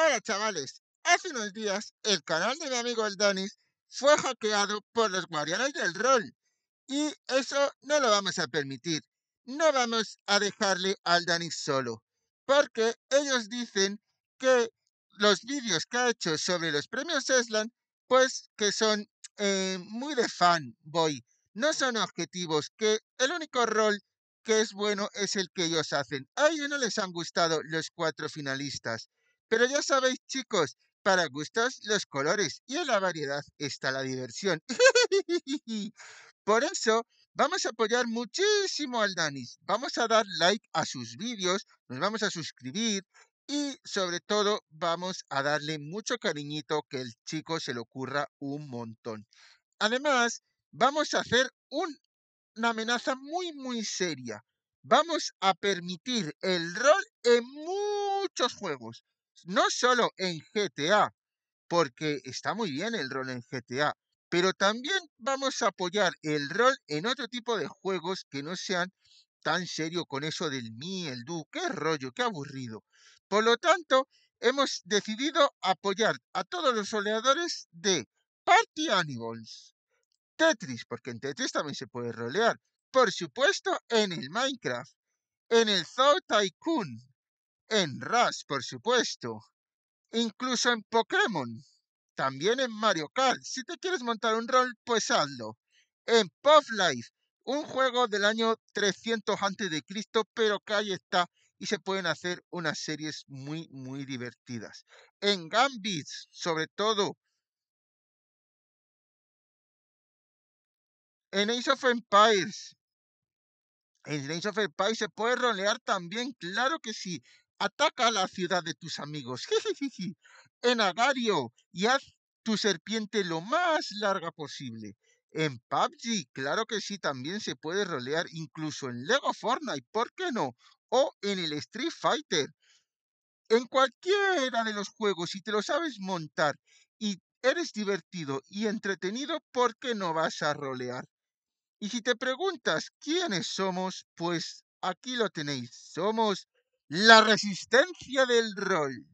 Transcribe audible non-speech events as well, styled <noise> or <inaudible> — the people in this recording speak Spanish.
Hola chavales, hace unos días el canal de mi amigo el Danis fue hackeado por los guardianes del rol y eso no lo vamos a permitir. No vamos a dejarle al Danis solo porque ellos dicen que los vídeos que ha hecho sobre los premios Eslan pues que son eh, muy de fanboy, no son objetivos, que el único rol que es bueno es el que ellos hacen. A ellos no les han gustado los cuatro finalistas. Pero ya sabéis, chicos, para gustos los colores y en la variedad está la diversión. <laughs> Por eso, vamos a apoyar muchísimo al Danis. Vamos a dar like a sus vídeos, nos vamos a suscribir y sobre todo vamos a darle mucho cariñito que el chico se le ocurra un montón. Además, vamos a hacer una amenaza muy, muy seria. Vamos a permitir el rol en muchos juegos no solo en GTA, porque está muy bien el rol en GTA, pero también vamos a apoyar el rol en otro tipo de juegos que no sean tan serio con eso del mí, el du, qué rollo, qué aburrido. Por lo tanto, hemos decidido apoyar a todos los roleadores de Party Animals, Tetris, porque en Tetris también se puede rolear, por supuesto en el Minecraft, en el Zoo Tycoon, en Rush, por supuesto. Incluso en Pokémon. También en Mario Kart. Si te quieres montar un rol, pues hazlo. En Puff Life, un juego del año 300 a.C., pero que ahí está y se pueden hacer unas series muy, muy divertidas. En Gambit, sobre todo. En Ace of Empires, en Age of Empires se puede rolear también, claro que sí. Ataca la ciudad de tus amigos, en Agario y haz tu serpiente lo más larga posible. En PUBG, claro que sí, también se puede rolear, incluso en Lego Fortnite, ¿por qué no? O en el Street Fighter. En cualquiera de los juegos, si te lo sabes montar y eres divertido y entretenido, ¿por qué no vas a rolear? Y si te preguntas quiénes somos, pues aquí lo tenéis. Somos la resistencia del rol.